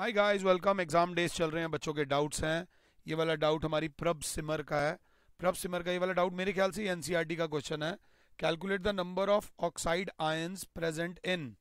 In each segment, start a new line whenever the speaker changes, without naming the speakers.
हाय guys welcome exam days चल रहे हैं बच्चों के डाउट्स हैं ये वाला डाउट हमारी प्रभ सिमर का है प्रभ सिमर का ये वाला डाउट मेरे ख्याल से एनसीईआरटी e का क्वेश्चन है calculate the number of oxide ions present in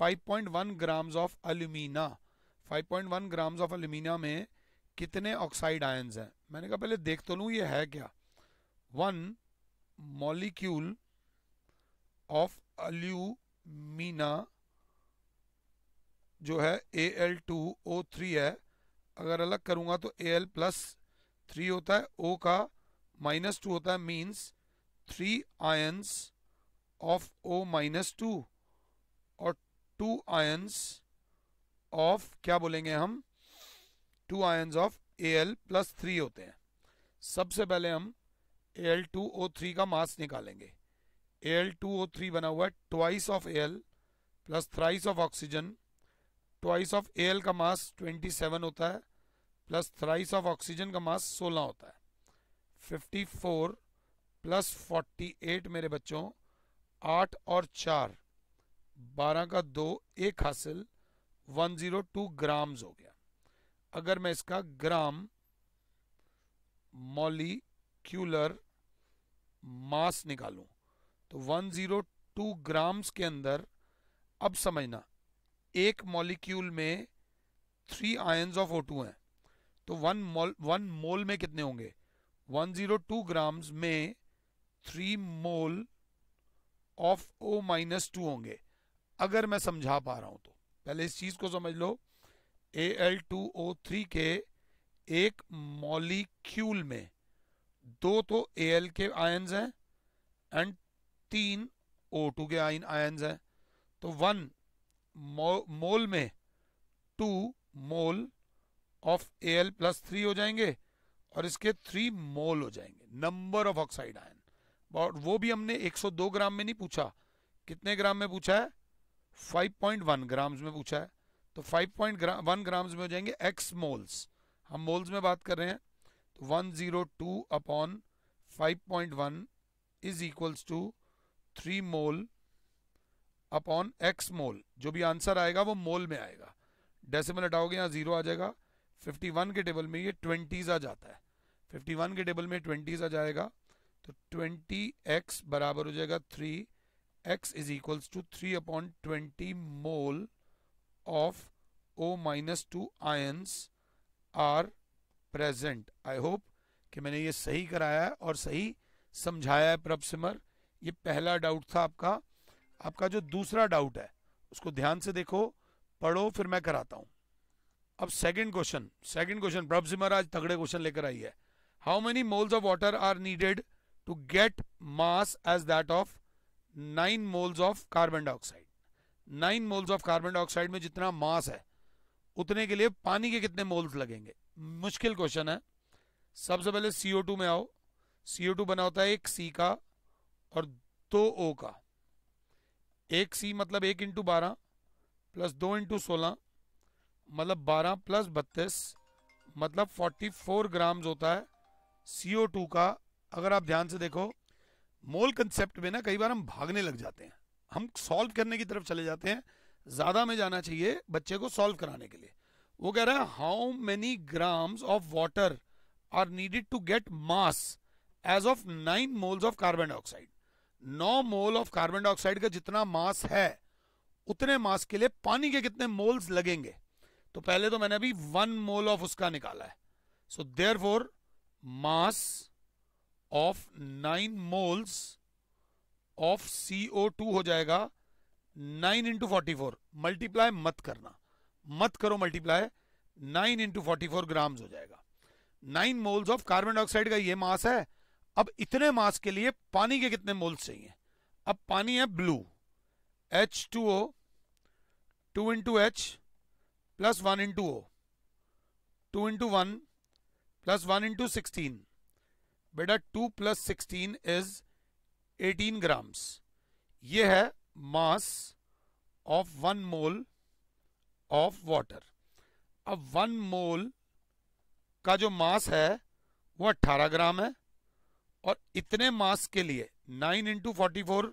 5.1 grams of alumina 5.1 grams of alumina में कितने ऑक्साइड आयंस हैं मैंने कहा पहले देख तो लूँ ये है क्या वन मॉलिक्यूल ऑफ अल्यूमिना जो है A L two O three है अगर अलग करूँगा तो ए एल प्लस थ्री होता है ओ का माइनस टू होता है means three ions of O minus two और टू आयंस ऑफ क्या बोलेंगे हम two ions of A L plus three होते हैं सबसे पहले हम A L two O three का मास निकालेंगे A L two O three बना हुआ है twice of A L plus thrice of oxygen twice of L का मास 27 होता है प्लस थ्राइस ऑफ ऑक्सीजन का मास 16 होता है 54 प्लस 48 मेरे बच्चों आठ और चार बारह का दो एक हासिल 102 ग्राम्स हो गया अगर मैं इसका ग्राम मॉलिक्यूलर मास निकालूं तो 102 ग्राम्स के अंदर अब समझना एक मॉलिक्यूल में three ions of O two हैं तो वन मोल वन मोल में कितने होंगे 102 ग्राम्स में three mole of O minus two होंगे अगर मैं समझा पा रहा हूं तो पहले इस चीज को समझ लो A L two O three के एक मॉलिक्यूल में दो तो ए एल के आयन्स हैं एंड तीन ओ टू के आयन आयन्स हैं तो वन मोल में two mole of A L plus three हो जाएंगे और इसके थ्री मोल हो जाएंगे नंबर ऑफ ऑक्साइड आयन और वो भी हमने 102 ग्राम में नहीं पूछा कितने ग्राम में पूछा है 5.1 ग्राम्स में पूछा है तो 5.1 ग्राम, ग्राम्स में हो जाएंगे एक्स मोल्स हम मोल्स में बात कर रहे हैं तो 102 zero two upon five point one is equals to three mole upon X mole जो भी आंसर आएगा वो मोल में आएगा डेसिमल हटाओगे यहाँ जीरो आ जाएगा 51 के टेबल में ये ट्वेंटीज आ जाता है 51 के टेबल में ट्वेंटीज आ जाएगा तो 20x बराबर हो जाएगा 3x X is equals to three upon twenty mole of O minus two ions are present I hope कि मैंने ये सही कराया है और सही समझाया है प्रभ सिमर ये पहला डाउट था आपका आपका जो दूसरा डाउट है उसको ध्यान से देखो पढ़ो फिर मैं कराता हूं अब सेकंड क्वेश्चन सेकंड क्वेश्चन प्रभजी महाराज तगड़े क्वेश्चन लेकर आई है how many moles of water are needed to get mass as that of nine moles of carbon dioxide nine moles of carbon dioxide में जितना मास है उतने के लिए पानी के कितने मोल्स लगेंगे मुश्किल क्वेश्चन है सबसे पहले सीओ में आओ सीओ बना होता है एक सी का और दो ओ का एक सी मतलब एक इंटू बारह प्लस दो इंटू सोलह मतलब बारह प्लस बत्तीस मतलब फोर्टी फोर ग्राम्स होता है सीओ टू का अगर आप ध्यान से देखो मोल कंसेप्ट में ना कई बार हम भागने लग जाते हैं हम सॉल्व करने की तरफ चले जाते हैं ज्यादा में जाना चाहिए बच्चे को सॉल्व कराने के लिए वो कह रहा है how many grams of water are needed to get mass as of nine moles of carbon dioxide नौ मोल ऑफ कार्बन डाइऑक्साइड का जितना मास है उतने मास के लिए पानी के कितने मोल्स लगेंगे तो पहले तो मैंने अभी वन मोल ऑफ उसका निकाला है so there four mass of nine moles of CO two हो जाएगा nine into forty four multiply मत करना मत करो multiply nine into forty four gram हो जाएगा nine moles of carbon dioxide का ये मास है अब इतने मास के लिए पानी के कितने मोल चाहिए अब पानी है ब्लू H two O two into H plus one into O two into one plus one into sixteen बेटा two plus sixteen is eighteen grams ये है mass of one mole of water अब वन मोल का जो मास है वो अट्ठारह ग्राम है और इतने मास के लिए nine into forty four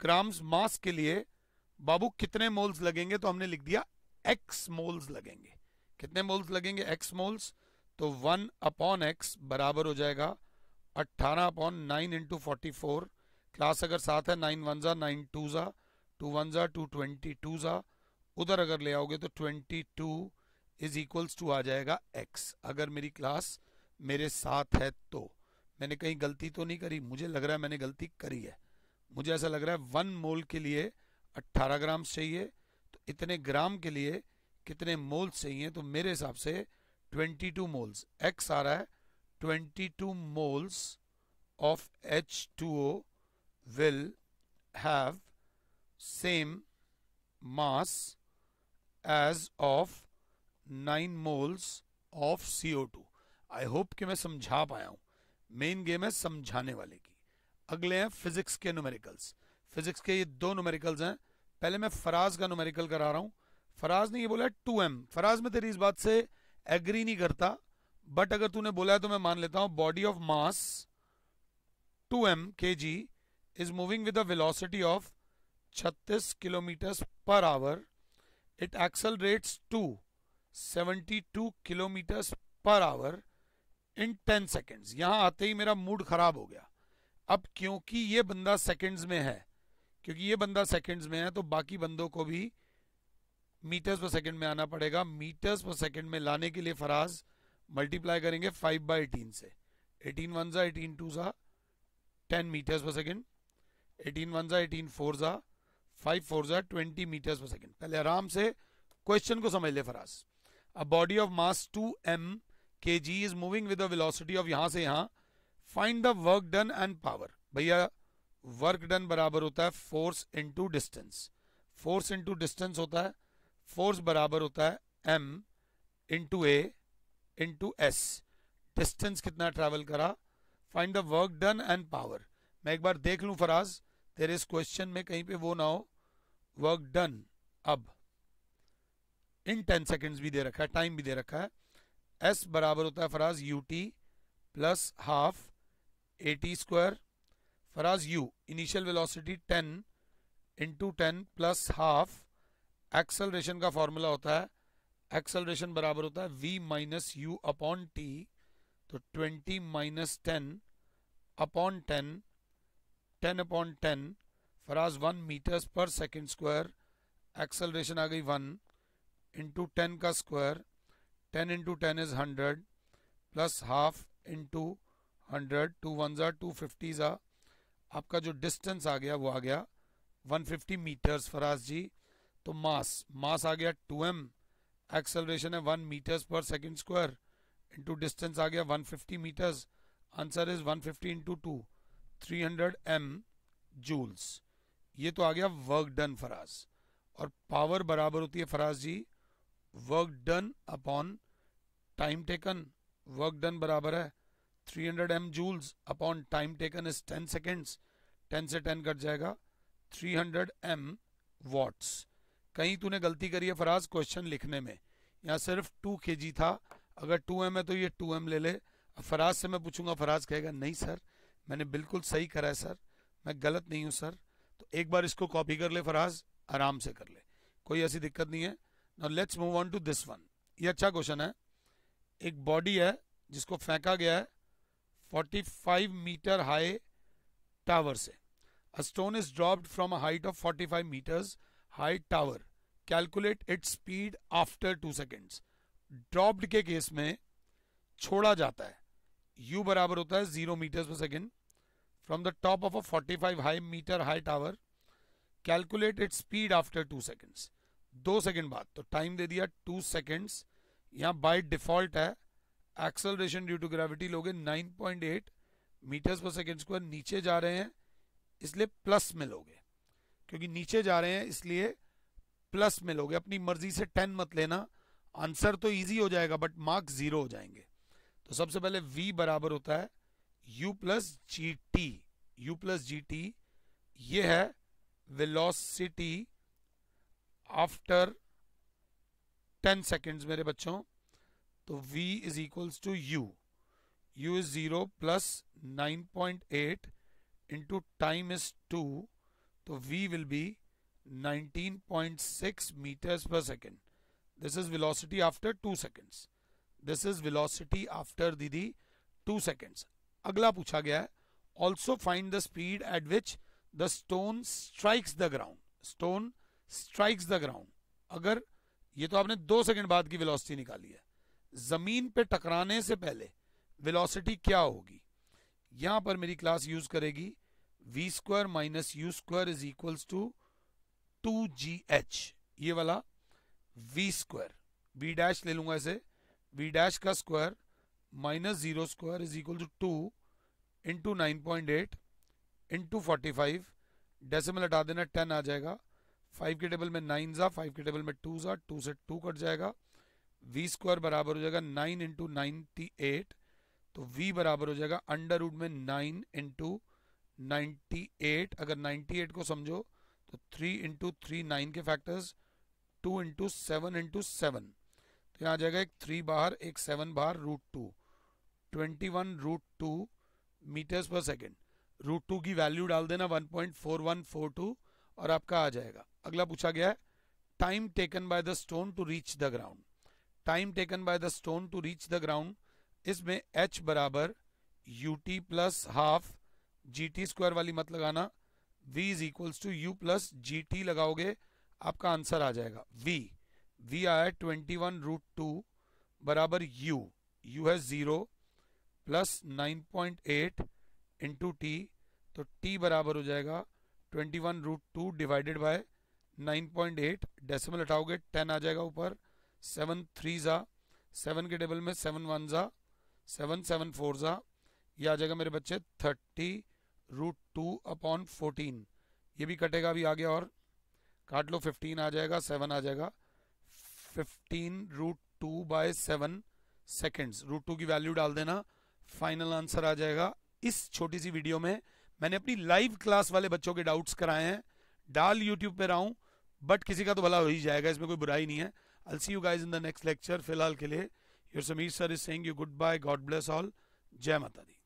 grams mass के लिए बाबू कितने मोल्स लगेंगे तो हमने लिख दिया एक्स मोल्स लगेंगे कितने मोल्स लगेंगे एक्स मोल्स तो वन अपॉन एक्स बराबर हो जाएगा अट्ठारह upon nine into forty four class अगर साथ है नाइन वन जा नाइन टू जा टू वन जा टू ट्वेंटी टू जा उधर अगर ले आओगे तो twenty two is equals to आ जाएगा एक्स अगर मेरी क्लास मेरे साथ है तो मैंने कहीं गलती तो नहीं करी मुझे लग रहा है मैंने गलती करी है मुझे ऐसा लग रहा है वन मोल के लिए 18 ग्राम चाहिए तो इतने ग्राम के लिए कितने मोल्स चाहिए तो मेरे हिसाब से 22 मोल्स एक्स आ रहा है 22 moles of H two O will have same mass as of nine moles of two I hope कि मैं समझा पाया हूं मेन गेम है समझाने वाले की अगले हैं फिजिक्स के न्यूमेरिकल्स फिजिक्स के ये दो न्यूमेरिकल्स हैं पहले मैं फराज का न्यूमेरिकल करा रहा हूँ फराज ने ये बोला टू एम फराज में तेरी इस बात से एग्री नहीं करता बट अगर तूने बोला है तो मैं मान लेता हूँ body of mass two M K G is moving velocity of छत्तीस kilometre per hour it accelerates to seventy two kilometers per hour in ten seconds यहां आते ही मेरा मूड खराब हो गया अब क्योंकि ये बंदा सेकेंड्स में है क्योंकि ये बंदा सेकेंड्स में है तो बाकी बंदों को भी मीटर्स पर सेकेंड में आना पड़ेगा मीटर्स पर सेकेंड में लाने के लिए फराज मल्टीप्लाई करेंगे फाइव बाई एटीन से एटीन वन ज़ा एटीन टू ज़ा ten metres per second eighteen one ज़ा एटीन फोर ज़ा फाइव फोर ज़ा ट्वेंटी मीटर्स पर सेकेंड पहले आराम से क्वेश्चन को समझ ले Faraz a body of mass two M K G is moving velocity of यहां से यहां find the work done and power भैया वर्क डन बराबर होता है force into distance force into distance होता है फोर्स बराबर होता है M into A into S distance कितना ट्रेवल करा find the work done and power मैं एक बार देख लू फराज तेरे इस क्वेश्चन में कहीं पे वो ना हो वर्क डन अब इन टेन सेकेंड भी दे रखा है टाइम भी दे रखा है एस बराबर होता है Faraz U T plus half A T square Faraz U initial velocity ten into ten plus half acceleration का फॉर्मूला होता है एक्सलेशन बराबर होता है V minus U upon T तो twenty minus ten upon ten ten upon ten Faraz one metres per second square acceleration आ गई one into ten का square ten into ten is hundred plus half into hundred two one ज़ा to fifty ज़ा आपका जो distance आ गया वो आ गया 150 मीटर्स फराज जी तो मास मास आ गया 2m एम एक्सेलरेशन है 1 metres per second square into distance आ गया 150 metres answer is 150 fifty into two three joules ये तो आ गया वर्क डन फराज और पावर बराबर होती है Faraz ji work done upon time taken work done बराबर है 300 hundred M joules upon time taken is 10 seconds 10 से 10 कट जाएगा 300 हंड्रेड एम वॉट्स कहीं तूने गलती करी है फराज क्वेश्चन लिखने में यहाँ सिर्फ 2 के था अगर एम है तो ये एम ले ले फराज से मैं पूछूंगा फराज कहेगा नहीं सर मैंने बिल्कुल सही करा है सर मैं गलत नहीं हूँ सर तो एक बार इसको कॉपी कर ले फराज आराम से कर ले कोई ऐसी दिक्कत नहीं है now let's move on to this one ये अच्छा क्वेश्चन है एक बॉडी है जिसको फेंका गया है 45 मीटर हाई टावर से a stone is drop from height of forty five metre high tower calculate it speed after two seconds dropped के केस में छोड़ा जाता है U बराबर होता है zero metre per second from the top of a forty five high metre high tower calculate it speed after two seconds दो second बाद तो टाइम दे दिया टू सेकंड्स यहाँ बाय डिफॉल्ट है एक्सलरेशन ड्यू टू ग्रेविटी लोगे 9.8 metres per second square नीचे जा रहे हैं इसलिए प्लस में लोगे क्योंकि नीचे जा रहे हैं इसलिए प्लस में लोगे अपनी मर्जी से 10 मत लेना आंसर तो इजी हो जाएगा बट मार्क्स जीरो हो जाएंगे तो सबसे पहले v बराबर होता है u plus G T U plus G T ये है वेलोसिटी आफ्टर टेन सेकेंड्स मेरे बच्चों तो v is equals to u u is zero plus nine point eight into time is two तो v will be nineteen point six metres per second this is velocity after two seconds this is velocity after दीदी two seconds अगला पूछा गया है also find the speed at which the stone strikes the ground stone strikes the ground अगर ये तो आपने दो सेकंड बाद की वेलोसिटी निकाली है जमीन पे टकराने से पहले वेलोसिटी क्या होगी यहां पर मेरी क्लास यूज करेगी V square minus U square is equals to two G H ये वाला वी स्क्वायर वी डैश ले लूंगा इसे वी डैश का square minus zero square is equal to two into nine point eight into forty five decimal हटा देना ten आ जाएगा फाइव के टेबल में नाइन ज़ा फाइव के टेबल में टू ज़ा टू से टू कट जाएगा वी स्क्वायर बराबर हो जाएगा नाइन इंटू नाइनटी एट तो वी बराबर हो जाएगा अंडर रूट में नाइन इंटू एट अगर नाइन्टी एट को समझो तो थ्री इंटू थ्री नाइन के factors two into seven into seven तो यहाँ आ जाएगा एक थ्री बाहर एक सेवन बाहर root two twenty one root two metres per second root two की वैल्यू डाल देना one point four one four two और आपका आ जाएगा अगला पूछा गया है time taken by the stone to reach the ground time taken by the stone to reach the ground इसमें एच बराबर U T plus half G T square वाली मत लगाना V is equals to U plus G T लगाओगे आपका answer आ जाएगा V V आया ट्वेंटी वन रूट टू बराबर यू यू है zero plus nine point eight into T तो टी बराबर हो जाएगा twenty one root two divided by nine point eight decimal हटाओगे टेन आ जाएगा ऊपर सेवन थ्री ज़ा सेवन के टेबल में सेवन वन ज़ा सेवन सेवन फोर ज़ा ये आ जाएगा मेरे बच्चे thirty root two upon fourteen ये भी कटेगा अभी आ गया और काट लो फिफ्टीन आ जाएगा सेवन आ जाएगा fifteen root two by seven seconds root two की वैल्यू डाल देना फाइनल आंसर आ जाएगा इस छोटी सी वीडियो में मैंने अपनी लाइव क्लास वाले बच्चों के डाउट्स कराए हैं डाल यूट्यूब पर आऊँ बट किसी का तो भला हो ही जाएगा इसमें कोई बुराई नहीं है I'll see you guys in the next lecture फिलहाल के लिए your Sameer sir is saying you good bye God bless all जय माता दी